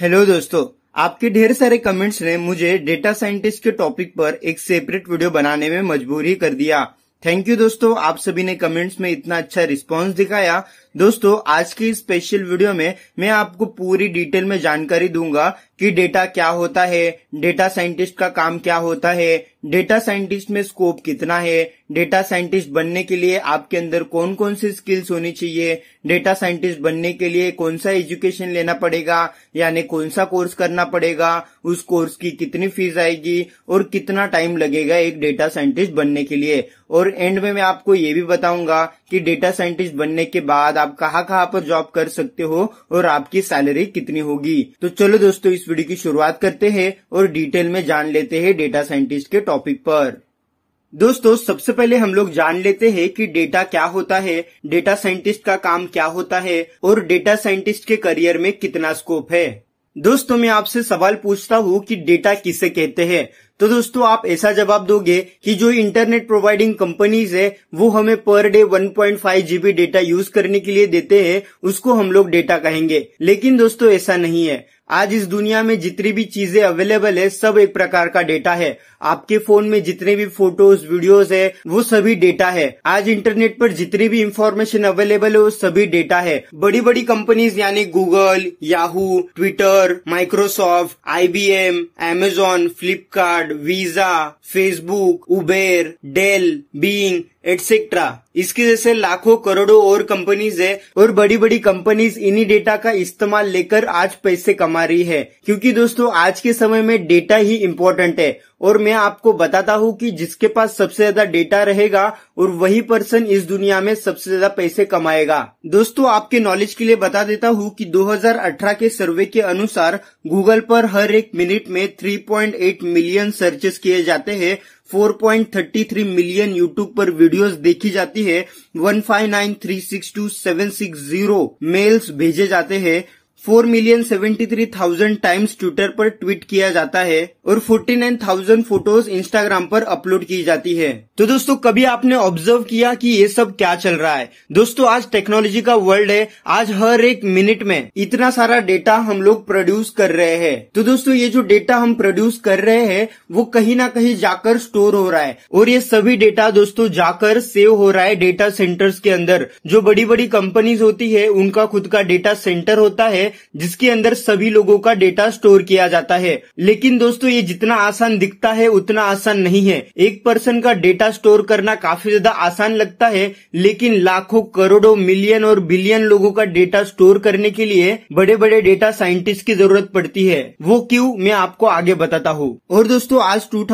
hello दोस्तों आपके ढेर सारे कमेंट्स ने मुझे डेटा साइंटिस्ट के टॉपिक पर एक सेपरेट वीडियो बनाने में मजबूरी कर दिया थैंक यू दोस्तों आप सभी ने कमेंट्स में इतना अच्छा रिस्पांस दिखाया दोस्तों आज की स्पेशल वीडियो में मैं आपको पूरी डिटेल में जानकारी दूंगा कि डेटा क्या होता है डेटा साइंटिस्ट का काम क्या होता है डेटा साइंटिस्ट में स्कोप कितना है डेटा साइंटिस्ट बनने के लिए आपके अंदर कौन कौन सी स्किल्स होनी चाहिए डेटा साइंटिस्ट बनने के लिए कौन सा एजुकेशन लेना पड़ेगा यानी कौन सा कोर्स करना पड़ेगा उस कोर्स की कितनी फीस आएगी और कितना टाइम लगेगा एक डेटा साइंटिस्ट बनने के लिए और एंड में मैं आपको ये भी बताऊंगा कि डेटा साइंटिस्ट बनने के बाद आप कहाँ कहाँ पर जॉब कर सकते हो और आपकी सैलरी कितनी होगी तो चलो दोस्तों इस वीडियो की शुरुआत करते हैं और डिटेल में जान लेते हैं डेटा साइंटिस्ट के टॉपिक पर दोस्तों सबसे पहले हम लोग जान लेते हैं कि डेटा क्या होता है डेटा साइंटिस्ट का काम क्या होता है और डेटा साइंटिस्ट के करियर में कितना स्कोप है दोस्तों मैं आपसे सवाल पूछता हूँ कि डेटा किसे कहते हैं तो दोस्तों आप ऐसा जवाब दोगे कि जो इंटरनेट प्रोवाइडिंग कंपनीज है वो हमें per day 1.5 GB data use करने के लिए देते हैं उसको हम लोग डेटा कहेंगे लेकिन दोस्तों ऐसा नहीं है आज इस दुनिया में जितनी भी चीजें अवेलेबल है सब एक प्रकार का डेटा है आपके फोन में जितने भी फोटोज वीडियोस है वो सभी डेटा है आज इंटरनेट पर जितनी भी इंफॉर्मेशन अवेलेबल है वो सभी डेटा है बड़ी बड़ी कंपनीज यानी Google Yahoo Twitter Microsoft IBM, Amazon Flipkart Visa Facebook Uber Dell Bing etcetera इसके जैसे लाखों करोड़ों और कंपनीज है और बड़ी बड़ी कंपनीज इन्हीं डेटा का इस्तेमाल लेकर आज पैसे कमा रही है क्योंकि दोस्तों आज के समय में डेटा ही इम्पोर्टेंट है और मैं आपको बताता हूँ कि जिसके पास सबसे ज्यादा डेटा रहेगा और वही पर्सन इस दुनिया में सबसे ज्यादा पैसे कमाएगा दोस्तों आपके नॉलेज के लिए बता देता हूँ कि 2018 के सर्वे के अनुसार गूगल पर हर एक मिनट में 3.8 मिलियन सर्चेस किए जाते हैं 4.33 मिलियन YouTube पर वीडियोस देखी जाती है 159362760 मेल्स भेजे जाते हैं four million seventy three thousand times Twitter पर ट्वीट किया जाता है और forty nine thousand photos Instagram पर अपलोड की जाती है तो दोस्तों कभी आपने ऑब्जर्व किया कि ये सब क्या चल रहा है दोस्तों आज टेक्नोलॉजी का वर्ल्ड है आज हर एक मिनट में इतना सारा डेटा हम लोग प्रोड्यूस कर रहे हैं तो दोस्तों ये जो डेटा हम प्रोड्यूस कर रहे हैं वो कहीं ना कहीं जाकर स्टोर हो रहा है और ये सभी डेटा दोस्तों जाकर सेव हो रहा है डेटा सेंटर्स के अंदर जो बड़ी बड़ी कंपनीज होती है उनका खुद का डेटा सेंटर होता है जिसके अंदर सभी लोगों का डेटा स्टोर किया जाता है लेकिन दोस्तों ये जितना आसान दिखता है उतना आसान नहीं है एक पर्सन का डेटा स्टोर करना काफी ज्यादा आसान लगता है लेकिन लाखों करोड़ों मिलियन और बिलियन लोगों का डेटा स्टोर करने के लिए बड़े बड़े डेटा साइंटिस्ट की जरूरत पड़ती है वो क्यूँ मैं आपको आगे बताता हूँ और दोस्तों आज टू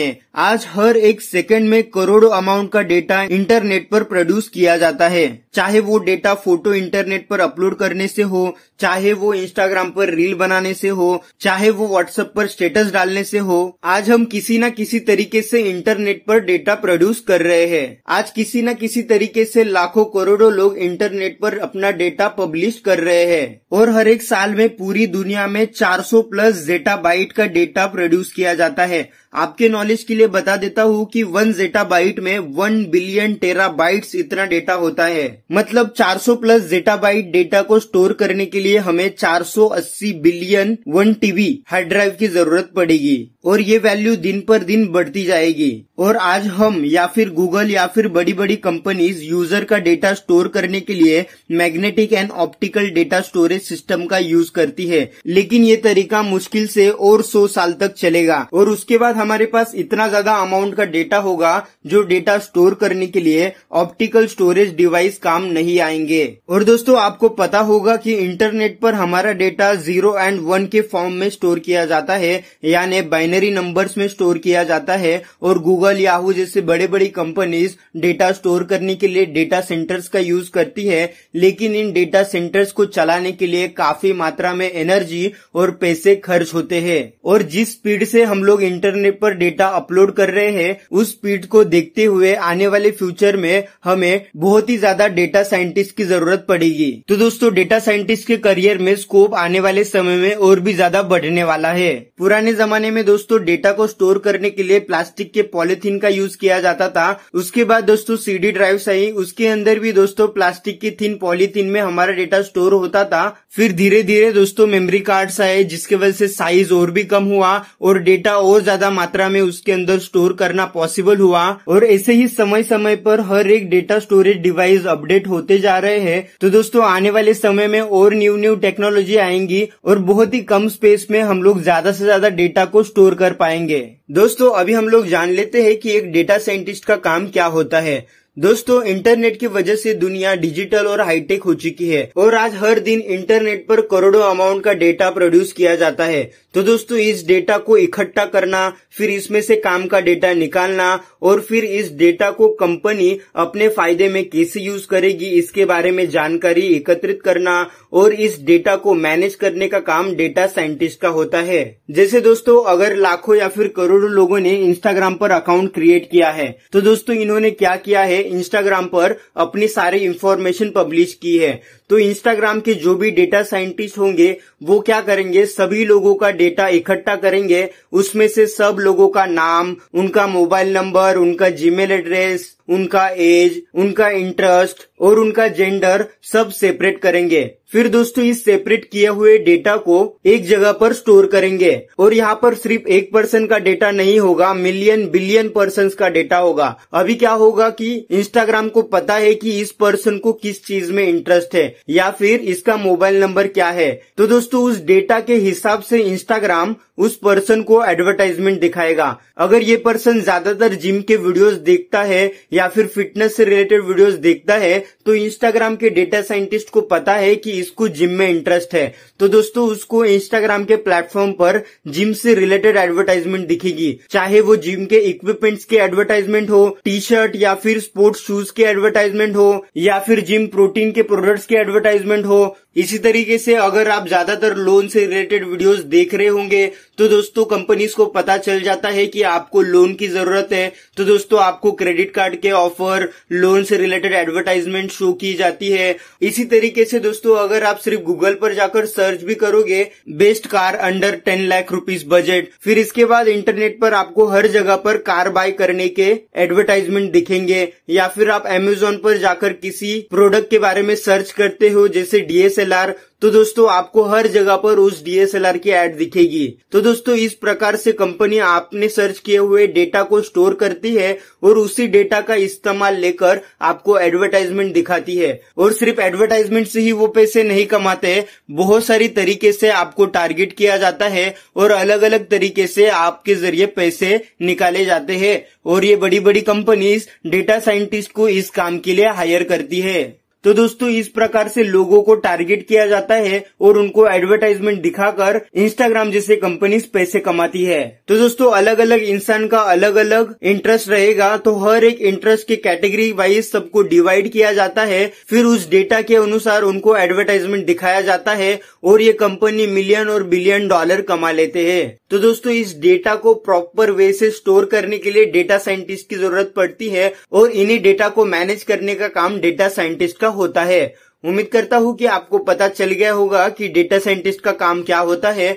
है आज हर एक सेकेंड में करोड़ों अमाउंट का डेटा इंटरनेट पर प्रोड्यूस किया जाता है चाहे वो डेटा फोटो इंटरनेट पर अपलोड करने से हो चाहे वो इंस्टाग्राम पर रील बनाने से हो चाहे वो व्हाट्सएप पर स्टेटस डालने से हो आज हम किसी न किसी तरीके से इंटरनेट पर डेटा प्रोड्यूस कर रहे हैं आज किसी न किसी तरीके से लाखों करोड़ों लोग इंटरनेट पर अपना डेटा पब्लिश कर रहे हैं और हर एक साल में पूरी दुनिया में 400 प्लस जेटा बाइट का डेटा प्रोड्यूस किया जाता है आपके नॉलेज के लिए बता देता हूँ कि वन जेटा बाइट में वन बिलियन टेरा बाइट इतना डेटा होता है मतलब 400 प्लस जेटा बाइट डेटा को स्टोर करने करने के लिए हमें 480 billion one TB hard drive की जरूरत पड़ेगी और ये वैल्यू दिन पर दिन बढ़ती जाएगी और आज हम या फिर गूगल या फिर बड़ी बड़ी कंपनीज यूजर का डेटा स्टोर करने के लिए magnetic and optical data storage system का यूज करती है लेकिन ये तरीका मुश्किल से और सौ साल तक चलेगा और उसके बाद हमारे पास इतना ज्यादा अमाउंट का डेटा होगा जो डेटा स्टोर करने के लिए ऑप्टिकल स्टोरेज डिवाइस काम नहीं आएंगे और दोस्तों आपको पता होगा की इंटरनेट पर हमारा डेटा जीरो एंड वन के फॉर्म में स्टोर किया जाता है यानी बाइनरी नंबर में स्टोर किया जाता है और गूगल गूगल याहू जैसे बड़े बड़ी कंपनीज डेटा स्टोर करने के लिए डेटा सेंटर्स का यूज करती है लेकिन इन डेटा सेंटर्स को चलाने के लिए काफी मात्रा में एनर्जी और पैसे खर्च होते हैं और जिस स्पीड से हम लोग इंटरनेट पर डेटा अपलोड कर रहे हैं उस स्पीड को देखते हुए आने वाले फ्यूचर में हमें बहुत ही ज्यादा डेटा साइंटिस्ट की जरूरत पड़ेगी तो दोस्तों डेटा साइंटिस्ट के करियर में स्कोप आने वाले समय में और भी ज्यादा बढ़ने वाला है पुराने जमाने में दोस्तों डेटा को स्टोर करने के लिए प्लास्टिक के पॉलिथिन पॉलिथीन का यूज किया जाता था उसके बाद दोस्तों सीडी ड्राइव सही उसके अंदर भी दोस्तों प्लास्टिक की थीन पॉलिथीन में हमारा डेटा स्टोर होता था फिर धीरे धीरे दोस्तों मेमोरी कार्ड आए जिसके वजह से साइज और भी कम हुआ और डेटा और ज्यादा मात्रा में उसके अंदर स्टोर करना पॉसिबल हुआ और ऐसे ही समय समय पर हर एक डेटा स्टोरेज डिवाइस अपडेट होते जा रहे हैं तो दोस्तों आने वाले समय में और न्यू न्यू टेक्नोलॉजी आएंगी और बहुत ही कम स्पेस में हम लोग ज्यादा से ज्यादा डेटा को स्टोर कर पाएंगे दोस्तों अभी हम लोग जान लेते हैं है कि एक डेटा साइंटिस्ट का काम क्या होता है दोस्तों इंटरनेट की वजह से दुनिया डिजिटल और हाईटेक हो चुकी है और आज हर दिन इंटरनेट पर करोड़ों अमाउंट का डेटा प्रोड्यूस किया जाता है तो दोस्तों इस डेटा को इकट्ठा करना फिर इसमें से काम का डेटा निकालना और फिर इस डेटा को कंपनी अपने फायदे में कैसे यूज करेगी इसके बारे में जानकारी एकत्रित करना और इस डेटा को मैनेज करने का काम डेटा साइंटिस्ट का होता है जैसे दोस्तों अगर लाखों या फिर करोड़ों लोगों ने इंस्टाग्राम पर अकाउंट क्रिएट किया है तो दोस्तों इन्होंने क्या किया है इंस्टाग्राम पर अपनी सारी इंफॉर्मेशन पब्लिश की है तो इंस्टाग्राम के जो भी डेटा साइंटिस्ट होंगे वो क्या करेंगे सभी लोगों का डेटा इकट्ठा करेंगे उसमें से सब लोगों का नाम उनका मोबाइल नंबर उनका जीमेल एड्रेस उनका एज उनका इंटरेस्ट और उनका जेंडर सब सेपरेट करेंगे फिर दोस्तों इस सेपरेट किए हुए डेटा को एक जगह पर स्टोर करेंगे और यहाँ पर सिर्फ एक पर्सन का डेटा नहीं होगा मिलियन बिलियन पर्सन का डेटा होगा अभी क्या होगा कि इंस्टाग्राम को पता है कि इस पर्सन को किस चीज में इंटरेस्ट है या फिर इसका मोबाइल नंबर क्या है तो दोस्तों उस डेटा के हिसाब से इंस्टाग्राम उस पर्सन को एडवर्टाइजमेंट दिखाएगा अगर ये पर्सन ज्यादातर जिम के वीडियोस देखता है या फिर फिटनेस से रिलेटेड वीडियोस देखता है तो इंस्टाग्राम के डेटा साइंटिस्ट को पता है कि इसको जिम में इंटरेस्ट है तो दोस्तों उसको इंस्टाग्राम के प्लेटफॉर्म पर जिम से रिलेटेड एडवर्टाइजमेंट दिखेगी चाहे वो जिम के इक्विपमेंट्स के एडवर्टाइजमेंट हो टी शर्ट या फिर स्पोर्ट्स शूज के एडवर्टाइजमेंट हो या फिर जिम प्रोटीन के प्रोडक्ट्स के एडवर्टाइजमेंट हो इसी तरीके से अगर आप ज्यादातर लोन से रिलेटेड वीडियोस देख रहे होंगे तो दोस्तों कंपनीज को पता चल जाता है कि आपको लोन की जरूरत है तो दोस्तों आपको क्रेडिट कार्ड के ऑफर लोन से रिलेटेड एडवर्टाइजमेंट शो की जाती है इसी तरीके से दोस्तों अगर आप सिर्फ गूगल पर जाकर सर्च भी करोगे best car under ten lakh rupees budget फिर इसके बाद इंटरनेट पर आपको हर जगह पर कार बाय करने के एडवर्टाइजमेंट दिखेंगे या फिर आप एमेजोन पर जाकर किसी प्रोडक्ट के बारे में सर्च करते हो जैसे डीएस डीएसएलआर तो दोस्तों आपको हर जगह पर उस डीएसएलआर की एड दिखेगी तो दोस्तों इस प्रकार से कंपनी आपने सर्च किए हुए डेटा को स्टोर करती है और उसी डेटा का इस्तेमाल लेकर आपको एडवर्टाइजमेंट दिखाती है और सिर्फ एडवर्टाइजमेंट से ही वो पैसे नहीं कमाते बहुत सारी तरीके से आपको टारगेट किया जाता है और अलग अलग तरीके से आपके जरिए पैसे निकाले जाते हैं और ये बड़ी बड़ी कंपनीज डेटा साइंटिस्ट को इस काम के लिए हायर करती है तो दोस्तों इस प्रकार से लोगों को टारगेट किया जाता है और उनको एडवर्टाइजमेंट दिखाकर इंस्टाग्राम जैसे कंपनीज पैसे कमाती है तो दोस्तों अलग अलग इंसान का अलग अलग इंटरेस्ट रहेगा तो हर एक इंटरेस्ट के कैटेगरी वाइज सबको डिवाइड किया जाता है फिर उस डेटा के अनुसार उनको एडवर्टाइजमेंट दिखाया जाता है और ये कंपनी मिलियन और बिलियन डॉलर कमा लेते हैं तो दोस्तों इस डेटा को प्रॉपर वे से स्टोर करने के लिए डेटा साइंटिस्ट की जरूरत पड़ती है और इन्हीं डेटा को मैनेज करने का काम डेटा साइंटिस्ट का होता है उम्मीद करता हूँ कि आपको पता चल गया होगा कि डेटा साइंटिस्ट का काम क्या होता है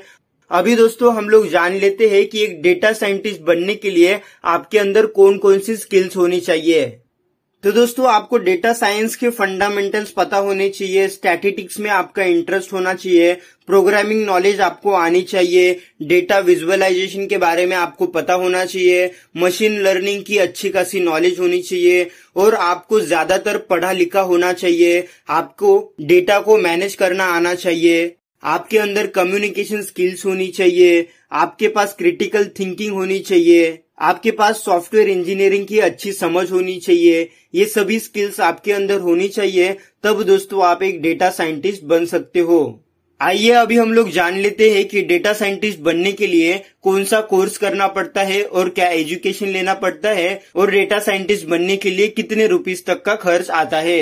अभी दोस्तों हम लोग जान लेते हैं कि एक डेटा साइंटिस्ट बनने के लिए आपके अंदर कौन कौन सी स्किल्स होनी चाहिए तो दोस्तों आपको डेटा साइंस के फंडामेंटल्स पता होने चाहिए स्टैटिस्टिक्स में आपका इंटरेस्ट होना चाहिए प्रोग्रामिंग नॉलेज आपको आनी चाहिए डेटा विजुअलाइजेशन के बारे में आपको पता होना चाहिए मशीन लर्निंग की अच्छी खासी नॉलेज होनी चाहिए और आपको ज्यादातर पढ़ा लिखा होना चाहिए आपको डेटा को मैनेज करना आना चाहिए आपके अंदर कम्युनिकेशन स्किल्स होनी चाहिए आपके पास क्रिटिकल थिंकिंग होनी चाहिए आपके पास सॉफ्टवेयर इंजीनियरिंग की अच्छी समझ होनी चाहिए ये सभी स्किल्स आपके अंदर होनी चाहिए तब दोस्तों आप एक डेटा साइंटिस्ट बन सकते हो आइए अभी हम लोग जान लेते हैं कि डेटा साइंटिस्ट बनने के लिए कौन सा कोर्स करना पड़ता है और क्या एजुकेशन लेना पड़ता है और डेटा साइंटिस्ट बनने के लिए कितने रुपीज तक का खर्च आता है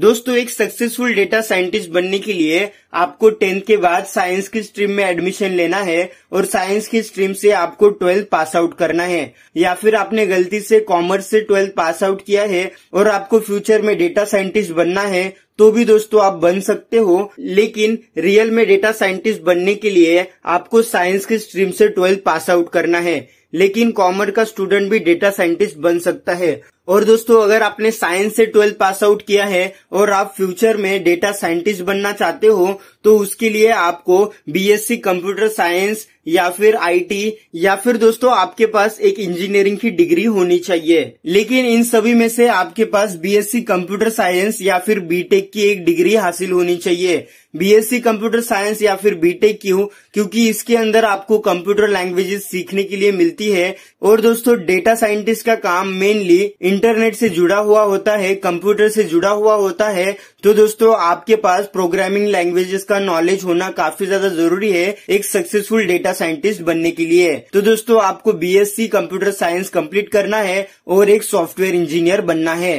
दोस्तों एक सक्सेसफुल डेटा साइंटिस्ट बनने के लिए आपको टेंथ के बाद साइंस की स्ट्रीम में एडमिशन लेना है और साइंस की स्ट्रीम से आपको ट्वेल्थ पास आउट करना है या फिर आपने गलती से कॉमर्स से ट्वेल्थ पास आउट किया है और आपको फ्यूचर में डेटा साइंटिस्ट बनना है तो भी दोस्तों आप बन सकते हो लेकिन रियल में डेटा साइंटिस्ट बनने के लिए आपको साइंस की स्ट्रीम से ट्वेल्थ पास आउट करना है लेकिन कॉमर्स का स्टूडेंट भी डेटा साइंटिस्ट बन सकता है और दोस्तों अगर आपने साइंस से ट्वेल्थ पास आउट किया है और आप फ्यूचर में डेटा साइंटिस्ट बनना चाहते हो तो उसके लिए आपको बीएससी कंप्यूटर साइंस या फिर आईटी या फिर दोस्तों आपके पास एक इंजीनियरिंग की डिग्री होनी चाहिए लेकिन इन सभी में से आपके पास बीएससी कंप्यूटर साइंस या फिर बीटेक की एक डिग्री हासिल होनी चाहिए बीएससी कंप्यूटर साइंस या फिर बीटेक क्यों क्योंकि इसके अंदर आपको कंप्यूटर लैंग्वेजेस सीखने के लिए मिलती है और दोस्तों डेटा साइंटिस्ट का काम मेनली इंटरनेट से जुड़ा हुआ होता है कंप्यूटर से जुड़ा हुआ होता है तो दोस्तों आपके पास प्रोग्रामिंग लैंग्वेजेस का नॉलेज होना काफी ज्यादा जरूरी है एक सक्सेसफुल डेटा साइंटिस्ट बनने के लिए तो दोस्तों आपको बीएससी कंप्यूटर साइंस कंप्लीट करना है और एक सॉफ्टवेयर इंजीनियर बनना है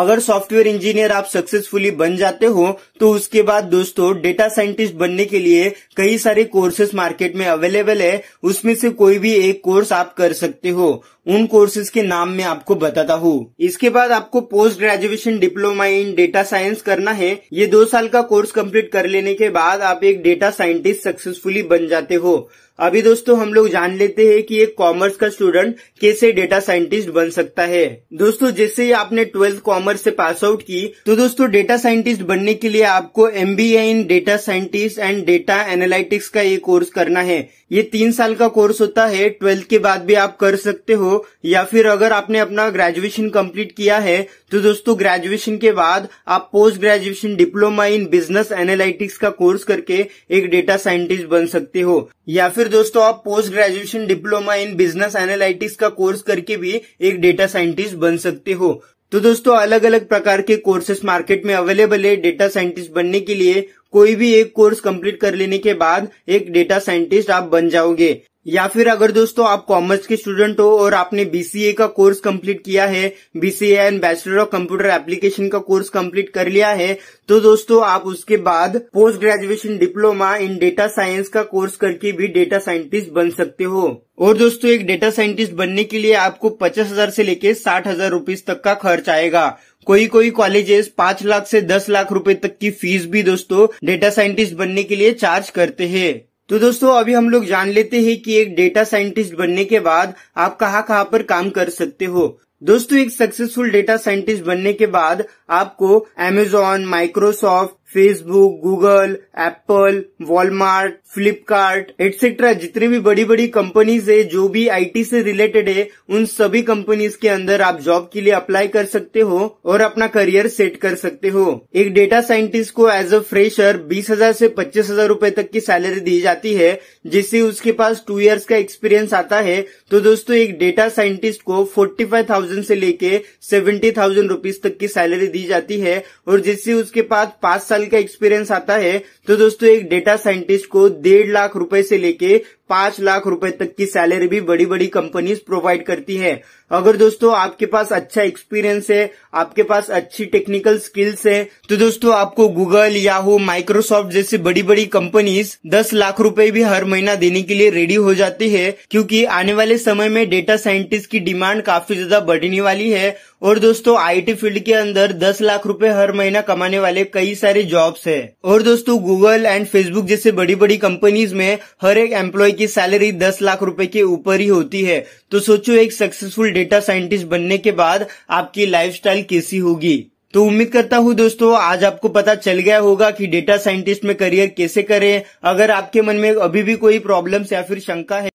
अगर सॉफ्टवेयर इंजीनियर आप सक्सेसफुली बन जाते हो तो उसके बाद दोस्तों डेटा साइंटिस्ट बनने के लिए कई सारे कोर्सेज मार्केट में अवेलेबल है उसमें से कोई भी एक कोर्स आप कर सकते हो उन कोर्सेज के नाम मैं आपको बताता हूँ इसके बाद आपको post graduation diploma in data science करना है ये दो साल का कोर्स कंप्लीट कर लेने के बाद आप एक डेटा साइंटिस्ट सक्सेसफुली बन जाते हो अभी दोस्तों हम लोग जान लेते हैं कि एक कॉमर्स का स्टूडेंट कैसे डेटा साइंटिस्ट बन सकता है दोस्तों जैसे ही आपने ट्वेल्थ कॉमर्स से पास आउट की तो दोस्तों डेटा साइंटिस्ट बनने के लिए आपको M B A in data scientist and data analytics का ये कोर्स करना है ये तीन साल का कोर्स होता है ट्वेल्थ के बाद भी आप कर सकते हो या फिर अगर आपने अपना ग्रेजुएशन कम्प्लीट किया है तो दोस्तों ग्रेजुएशन के बाद आप post graduation diploma in business analytics का कोर्स करके एक डेटा साइंटिस्ट बन सकते हो या फिर दोस्तों आप post graduation diploma in business analytics का कोर्स करके भी एक डेटा साइंटिस्ट बन सकते हो तो दोस्तों अलग अलग प्रकार के कोर्सेस मार्केट में अवेलेबल है डेटा साइंटिस्ट बनने के लिए कोई भी एक कोर्स कंप्लीट कर लेने के बाद एक डेटा साइंटिस्ट आप बन जाओगे या फिर अगर दोस्तों आप कॉमर्स के स्टूडेंट हो और आपने बीसीए का कोर्स कंप्लीट किया है BCA and bachelor of computer application का कोर्स कंप्लीट कर लिया है तो दोस्तों आप उसके बाद post graduation diploma in data science का कोर्स करके भी डेटा साइंटिस्ट बन सकते हो और दोस्तों एक डेटा साइंटिस्ट बनने के लिए आपको पचास हजार से लेकर साठ हजार रूपीज तक का खर्च आएगा कोई कोई कॉलेजेस पांच लाख से दस लाख रुपए तक की फीस भी दोस्तों डेटा साइंटिस्ट बनने के लिए चार्ज करते हैं तो दोस्तों अभी हम लोग जान लेते हैं कि एक डेटा साइंटिस्ट बनने के बाद आप कहाँ कहाँ पर काम कर सकते हो दोस्तों एक सक्सेसफुल डेटा साइंटिस्ट बनने के बाद आपको Amazon Microsoft Facebook Google Apple Walmart Flipkart etcetera जितनी भी बड़ी बड़ी कंपनीज है जो भी आईटी से रिलेटेड है उन सभी कंपनीज के अंदर आप जॉब के लिए अप्लाई कर सकते हो और अपना करियर सेट कर सकते हो एक डेटा साइंटिस्ट को एज अ फ्रेशर बीस हजार से पच्चीस हजार रूपए तक की सैलरी दी जाती है जिससे उसके पास टू इयर्स का एक्सपीरियंस आता है तो दोस्तों एक डेटा साइंटिस्ट को फोर्टी फाइव थाउजेंड से लेके सेवेंटी थाउजेंड रुपीज तक की सैलरी दी जाती है और जिससे उसके पास पांच साल लेवल का एक्सपीरियंस आता है तो दोस्तों एक डेटा साइंटिस्ट को डेढ़ लाख रुपए से लेके पांच लाख रुपए तक की सैलरी भी बड़ी बड़ी कंपनीज प्रोवाइड करती है अगर दोस्तों आपके पास अच्छा एक्सपीरियंस है आपके पास अच्छी टेक्निकल स्किल्स है तो दोस्तों आपको गूगल याहू माइक्रोसॉफ्ट जैसी बड़ी बड़ी कंपनीज दस लाख रुपए भी हर महीना देने के लिए रेडी हो जाती है क्योंकि आने वाले समय में डेटा साइंटिस्ट की डिमांड काफी ज्यादा बढ़ने वाली है और दोस्तों आईटी फील्ड के अंदर 10 लाख रुपए हर महीना कमाने वाले कई सारे जॉब्स है और दोस्तों गूगल एंड फेसबुक जैसे बड़ी बड़ी कंपनीज में हर एक एम्प्लॉय की सैलरी 10 लाख रुपए के ऊपर ही होती है तो सोचो एक सक्सेसफुल डेटा साइंटिस्ट बनने के बाद आपकी लाइफस्टाइल कैसी होगी तो उम्मीद करता हूँ दोस्तों आज आपको पता चल गया होगा कि डेटा साइंटिस्ट में करियर कैसे करें अगर आपके मन में अभी भी कोई प्रॉब्लम्स या फिर शंका है